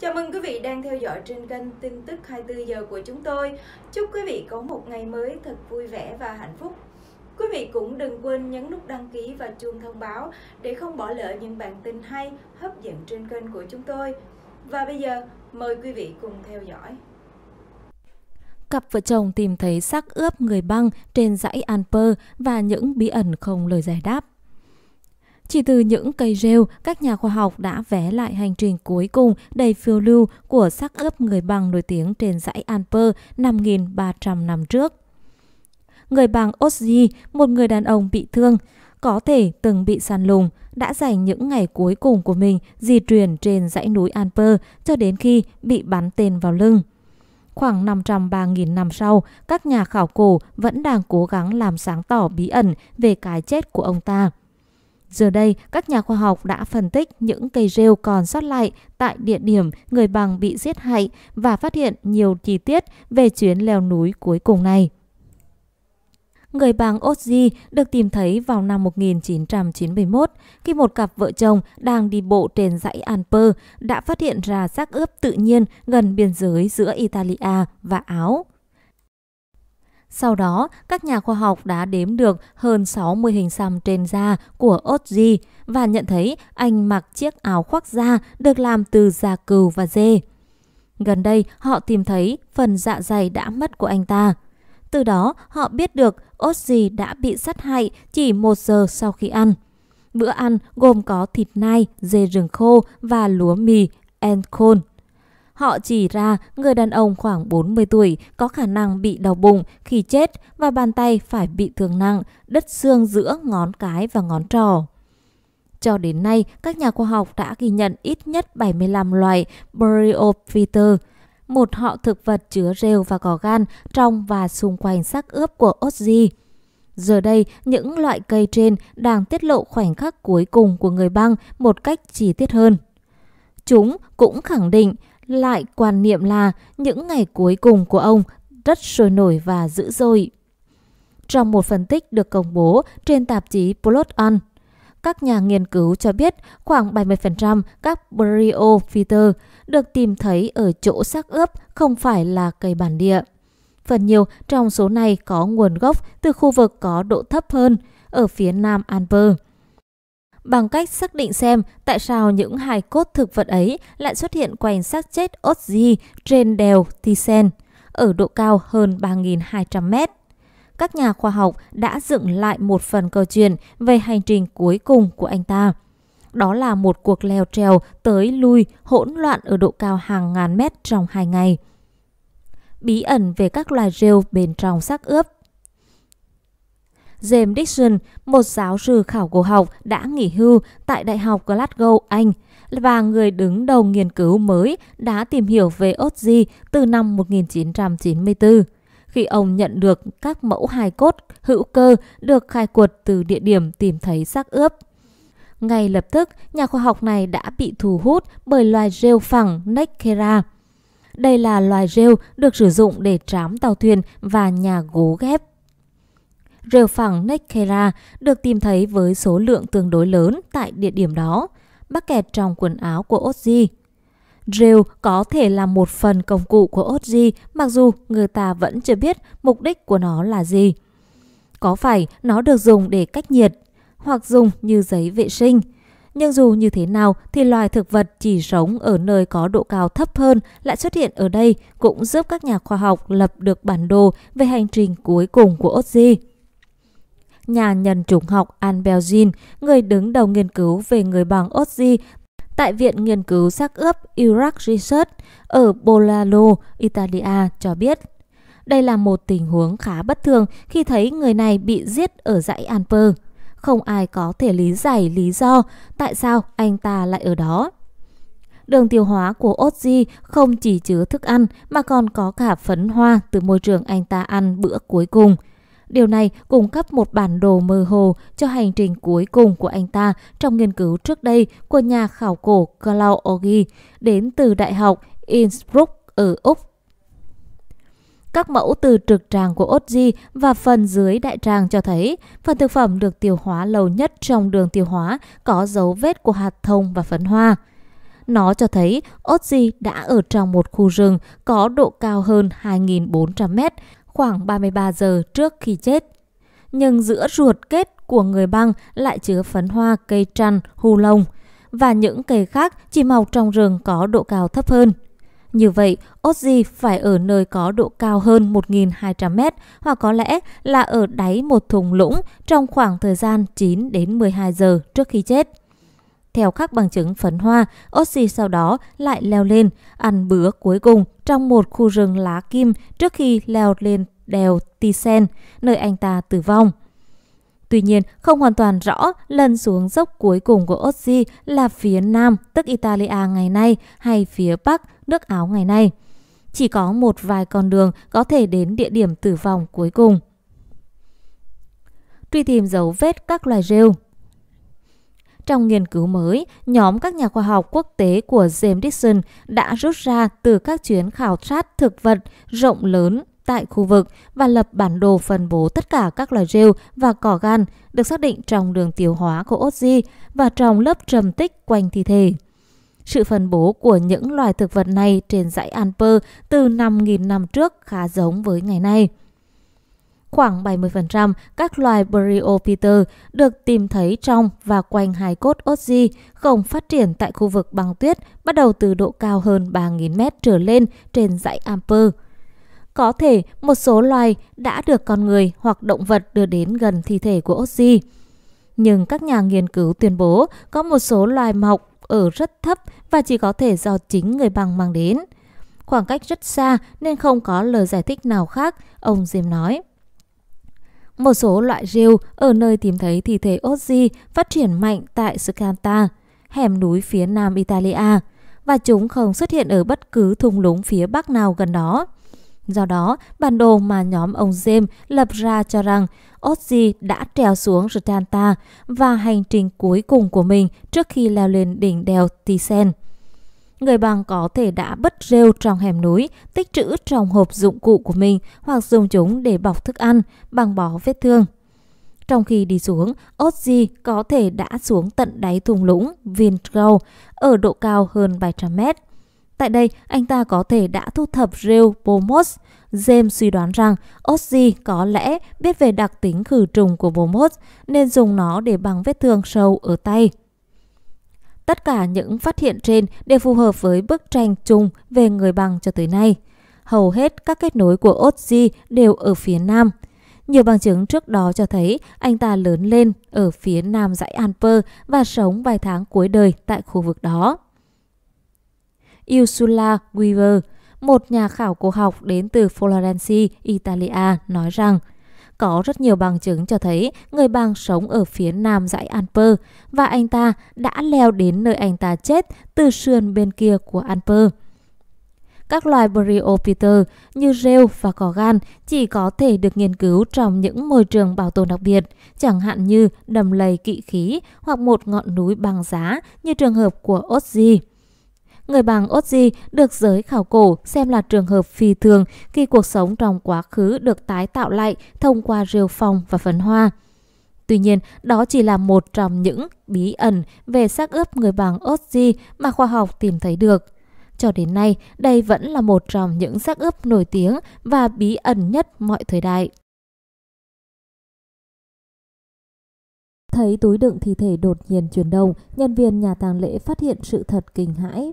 Chào mừng quý vị đang theo dõi trên kênh tin tức 24 giờ của chúng tôi. Chúc quý vị có một ngày mới thật vui vẻ và hạnh phúc. Quý vị cũng đừng quên nhấn nút đăng ký và chuông thông báo để không bỏ lỡ những bản tin hay, hấp dẫn trên kênh của chúng tôi. Và bây giờ, mời quý vị cùng theo dõi. Cặp vợ chồng tìm thấy xác ướp người băng trên dãy Alper và những bí ẩn không lời giải đáp. Chỉ từ những cây rêu, các nhà khoa học đã vẽ lại hành trình cuối cùng đầy phiêu lưu của xác ướp người bằng nổi tiếng trên dãy Alper 5.300 năm trước. Người bằng Ozzy, một người đàn ông bị thương, có thể từng bị săn lùng, đã dành những ngày cuối cùng của mình di chuyển trên dãy núi Alper cho đến khi bị bắn tên vào lưng. Khoảng 503.000 năm sau, các nhà khảo cổ vẫn đang cố gắng làm sáng tỏ bí ẩn về cái chết của ông ta. Giờ đây, các nhà khoa học đã phân tích những cây rêu còn sót lại tại địa điểm người bằng bị giết hại và phát hiện nhiều chi tiết về chuyến leo núi cuối cùng này. Người bằng Ozzy được tìm thấy vào năm 1991 khi một cặp vợ chồng đang đi bộ trên dãy Alper đã phát hiện ra xác ướp tự nhiên gần biên giới giữa Italia và Áo. Sau đó, các nhà khoa học đã đếm được hơn 60 hình xăm trên da của Otzi và nhận thấy anh mặc chiếc áo khoác da được làm từ da cừu và dê. Gần đây, họ tìm thấy phần dạ dày đã mất của anh ta. Từ đó, họ biết được Otzi đã bị sát hại chỉ một giờ sau khi ăn. Bữa ăn gồm có thịt nai, dê rừng khô và lúa mì, encone. Họ chỉ ra người đàn ông khoảng 40 tuổi có khả năng bị đau bụng khi chết và bàn tay phải bị thương nặng, đứt xương giữa ngón cái và ngón trỏ. Cho đến nay, các nhà khoa học đã ghi nhận ít nhất 75 loài Bryophyter, một họ thực vật chứa rêu và cỏ gan trong và xung quanh xác ướp của Ozzy. Giờ đây, những loại cây trên đang tiết lộ khoảnh khắc cuối cùng của người băng một cách chi tiết hơn. Chúng cũng khẳng định lại quan niệm là những ngày cuối cùng của ông rất sôi nổi và dữ dội. Trong một phân tích được công bố trên tạp chí Plot On, các nhà nghiên cứu cho biết khoảng 70% các bryophyter được tìm thấy ở chỗ xác ướp không phải là cây bản địa. Phần nhiều trong số này có nguồn gốc từ khu vực có độ thấp hơn ở phía nam Anver bằng cách xác định xem tại sao những hài cốt thực vật ấy lại xuất hiện quanh xác chết Otzi trên đèo Tisen ở độ cao hơn 3.200 mét. Các nhà khoa học đã dựng lại một phần câu chuyện về hành trình cuối cùng của anh ta. Đó là một cuộc leo trèo tới lui hỗn loạn ở độ cao hàng ngàn mét trong hai ngày. Bí ẩn về các loài rêu bên trong xác ướp James Dixon, một giáo sư khảo cổ học đã nghỉ hưu tại Đại học Glasgow, Anh, và người đứng đầu nghiên cứu mới đã tìm hiểu về Otzi từ năm 1994 khi ông nhận được các mẫu hài cốt hữu cơ được khai quật từ địa điểm tìm thấy xác ướp. Ngay lập tức, nhà khoa học này đã bị thu hút bởi loài rêu phẳng Nekera. Đây là loài rêu được sử dụng để trám tàu thuyền và nhà gố ghép rêu phẳng Nekera được tìm thấy với số lượng tương đối lớn tại địa điểm đó, mắc kẹt trong quần áo của Ozzy. Rêu có thể là một phần công cụ của Ozzy mặc dù người ta vẫn chưa biết mục đích của nó là gì. Có phải nó được dùng để cách nhiệt hoặc dùng như giấy vệ sinh. Nhưng dù như thế nào thì loài thực vật chỉ sống ở nơi có độ cao thấp hơn lại xuất hiện ở đây cũng giúp các nhà khoa học lập được bản đồ về hành trình cuối cùng của Ozzy nhà nhân chủng học Anne Belgin, người đứng đầu nghiên cứu về người bằng Otzi tại Viện Nghiên cứu xác ướp Iraq Research ở Bolalo, Italia cho biết. Đây là một tình huống khá bất thường khi thấy người này bị giết ở dãy Anper. Không ai có thể lý giải lý do tại sao anh ta lại ở đó. Đường tiêu hóa của Otzi không chỉ chứa thức ăn mà còn có cả phấn hoa từ môi trường anh ta ăn bữa cuối cùng – Điều này cung cấp một bản đồ mơ hồ cho hành trình cuối cùng của anh ta trong nghiên cứu trước đây của nhà khảo cổ Claude Ogi đến từ Đại học Innsbruck ở Úc các mẫu từ trực tràng của Otzi và phần dưới đại tràng cho thấy phần thực phẩm được tiêu hóa lâu nhất trong đường tiêu hóa có dấu vết của hạt thông và phấn hoa. Nó cho thấy Otzi đã ở trong một khu rừng có độ cao hơn 2.400 mét, khoảng 33 giờ trước khi chết. Nhưng giữa ruột kết của người băng lại chứa phấn hoa cây trăn, hù lông và những cây khác chỉ mọc trong rừng có độ cao thấp hơn. Như vậy, Ozzy phải ở nơi có độ cao hơn 1.200 m hoặc có lẽ là ở đáy một thùng lũng trong khoảng thời gian 9 đến 12 giờ trước khi chết. Theo các bằng chứng phấn hoa, Oxy sau đó lại leo lên, ăn bữa cuối cùng trong một khu rừng lá kim trước khi leo lên đèo Tisen, nơi anh ta tử vong. Tuy nhiên, không hoàn toàn rõ lần xuống dốc cuối cùng của Ozzy là phía Nam, tức Italia ngày nay, hay phía Bắc, nước Áo ngày nay. Chỉ có một vài con đường có thể đến địa điểm tử vong cuối cùng. Truy tìm dấu vết các loài rêu trong nghiên cứu mới, nhóm các nhà khoa học quốc tế của James Dixon đã rút ra từ các chuyến khảo sát thực vật rộng lớn tại khu vực và lập bản đồ phân bố tất cả các loài rêu và cỏ gan được xác định trong đường tiêu hóa của Ozzy và trong lớp trầm tích quanh thi thể. Sự phân bố của những loài thực vật này trên dãy Alper từ 5.000 năm trước khá giống với ngày nay khoảng 70% các loài Bryopiter được tìm thấy trong và quanh hài cốt Otzi không phát triển tại khu vực băng tuyết bắt đầu từ độ cao hơn 3.000 mét trở lên trên dãy Amper. Có thể một số loài đã được con người hoặc động vật đưa đến gần thi thể của Otzi. Nhưng các nhà nghiên cứu tuyên bố có một số loài mọc ở rất thấp và chỉ có thể do chính người băng mang đến. Khoảng cách rất xa nên không có lời giải thích nào khác, ông Jim nói. Một số loại rêu ở nơi tìm thấy thi thể Ozzy phát triển mạnh tại Scanta, hẻm núi phía nam Italia, và chúng không xuất hiện ở bất cứ thung lũng phía bắc nào gần đó. Do đó, bản đồ mà nhóm ông James lập ra cho rằng Ozzy đã trèo xuống Scanta và hành trình cuối cùng của mình trước khi leo lên đỉnh đèo Tisen. Người bằng có thể đã bứt rêu trong hẻm núi, tích trữ trong hộp dụng cụ của mình hoặc dùng chúng để bọc thức ăn, bằng bó vết thương. Trong khi đi xuống, Ozzy có thể đã xuống tận đáy thung lũng Vintrow ở độ cao hơn 700 mét. Tại đây, anh ta có thể đã thu thập rêu Bomos. James suy đoán rằng Ozzy có lẽ biết về đặc tính khử trùng của Bomos nên dùng nó để bằng vết thương sâu ở tay. Tất cả những phát hiện trên đều phù hợp với bức tranh chung về người bằng cho tới nay. Hầu hết các kết nối của Otzi đều ở phía nam. Nhiều bằng chứng trước đó cho thấy anh ta lớn lên ở phía nam dãy Alper và sống vài tháng cuối đời tại khu vực đó. Ursula Weaver, một nhà khảo cổ học đến từ Florence, Italia, nói rằng – có rất nhiều bằng chứng cho thấy người bang sống ở phía nam dãy Anper và anh ta đã leo đến nơi anh ta chết từ sườn bên kia của Anper. Các loài Bryopiter như rêu và cỏ gan chỉ có thể được nghiên cứu trong những môi trường bảo tồn đặc biệt, chẳng hạn như đầm lầy kỵ khí hoặc một ngọn núi băng giá như trường hợp của Ozzy người bằng Ozzy được giới khảo cổ xem là trường hợp phi thường khi cuộc sống trong quá khứ được tái tạo lại thông qua rêu phong và phấn hoa. Tuy nhiên, đó chỉ là một trong những bí ẩn về xác ướp người bằng Ozzy mà khoa học tìm thấy được. Cho đến nay, đây vẫn là một trong những xác ướp nổi tiếng và bí ẩn nhất mọi thời đại. Thấy túi đựng thi thể đột nhiên chuyển động, nhân viên nhà tàng lễ phát hiện sự thật kinh hãi.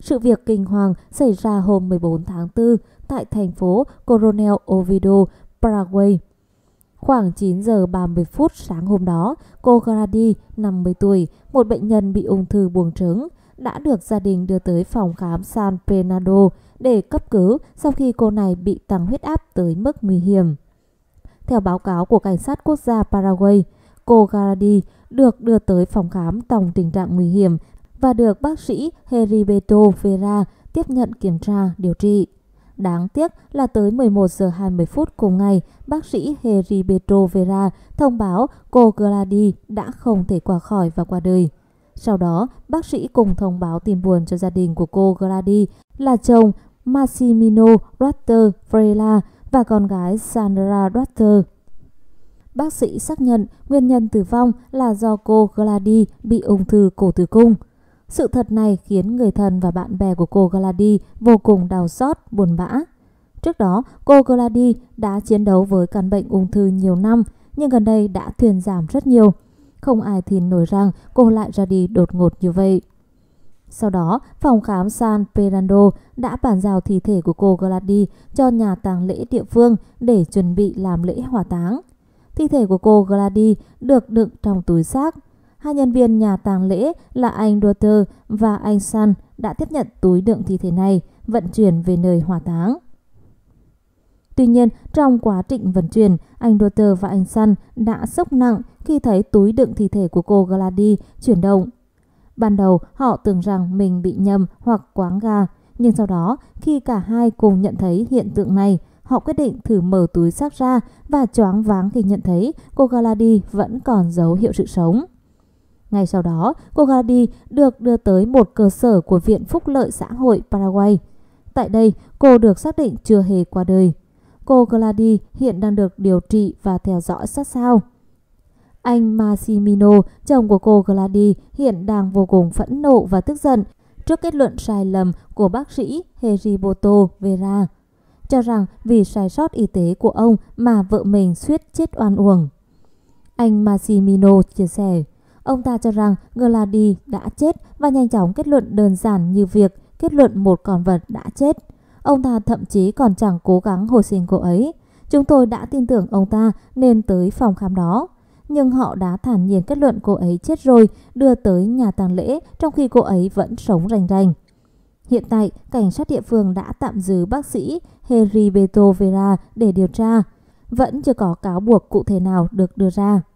Sự việc kinh hoàng xảy ra hôm 14 tháng 4 tại thành phố Coronel Oviedo, Paraguay. Khoảng 9 giờ 30 phút sáng hôm đó, cô Grady, 50 tuổi, một bệnh nhân bị ung thư buồng trứng, đã được gia đình đưa tới phòng khám San Bernardo để cấp cứu sau khi cô này bị tăng huyết áp tới mức nguy hiểm. Theo báo cáo của Cảnh sát Quốc gia Paraguay, cô Grady được đưa tới phòng khám tổng tình trạng nguy hiểm và được bác sĩ Heriberto Vera tiếp nhận kiểm tra điều trị. Đáng tiếc là tới 11 giờ 20 phút cùng ngày, bác sĩ Heriberto Vera thông báo cô Gladys đã không thể qua khỏi và qua đời. Sau đó, bác sĩ cùng thông báo tin buồn cho gia đình của cô Gladys là chồng Massimino Rutter Frela và con gái Sandra Rutter. Bác sĩ xác nhận nguyên nhân tử vong là do cô Gladys bị ung thư cổ tử cung. Sự thật này khiến người thân và bạn bè của cô Galadi vô cùng đau xót, buồn bã. Trước đó, cô Galadi đã chiến đấu với căn bệnh ung thư nhiều năm, nhưng gần đây đã thuyền giảm rất nhiều. Không ai thì nổi rằng cô lại ra đi đột ngột như vậy. Sau đó, phòng khám San Fernando đã bàn giao thi thể của cô Glady cho nhà tang lễ địa phương để chuẩn bị làm lễ hỏa táng. Thi thể của cô Glady được đựng trong túi xác hai nhân viên nhà tang lễ là anh Rotter và anh San đã tiếp nhận túi đựng thi thể này, vận chuyển về nơi hỏa táng. Tuy nhiên, trong quá trình vận chuyển, anh Rotter và anh San đã sốc nặng khi thấy túi đựng thi thể của cô Gladys chuyển động. Ban đầu, họ tưởng rằng mình bị nhầm hoặc quáng gà, nhưng sau đó, khi cả hai cùng nhận thấy hiện tượng này, họ quyết định thử mở túi xác ra và choáng váng khi nhận thấy cô Glady vẫn còn dấu hiệu sự sống. Ngay sau đó, cô Gadi được đưa tới một cơ sở của Viện Phúc lợi Xã hội Paraguay. Tại đây, cô được xác định chưa hề qua đời. Cô Gladys hiện đang được điều trị và theo dõi sát sao. Anh Massimino, chồng của cô Gladys, hiện đang vô cùng phẫn nộ và tức giận trước kết luận sai lầm của bác sĩ Heriboto Vera, cho rằng vì sai sót y tế của ông mà vợ mình suýt chết oan uổng. Anh Massimino chia sẻ, Ông ta cho rằng Glady đã chết và nhanh chóng kết luận đơn giản như việc kết luận một con vật đã chết. Ông ta thậm chí còn chẳng cố gắng hồi sinh cô ấy. Chúng tôi đã tin tưởng ông ta nên tới phòng khám đó. Nhưng họ đã thản nhiên kết luận cô ấy chết rồi, đưa tới nhà tang lễ trong khi cô ấy vẫn sống rành rành. Hiện tại, cảnh sát địa phương đã tạm giữ bác sĩ Heriberto Vera để điều tra. Vẫn chưa có cáo buộc cụ thể nào được đưa ra.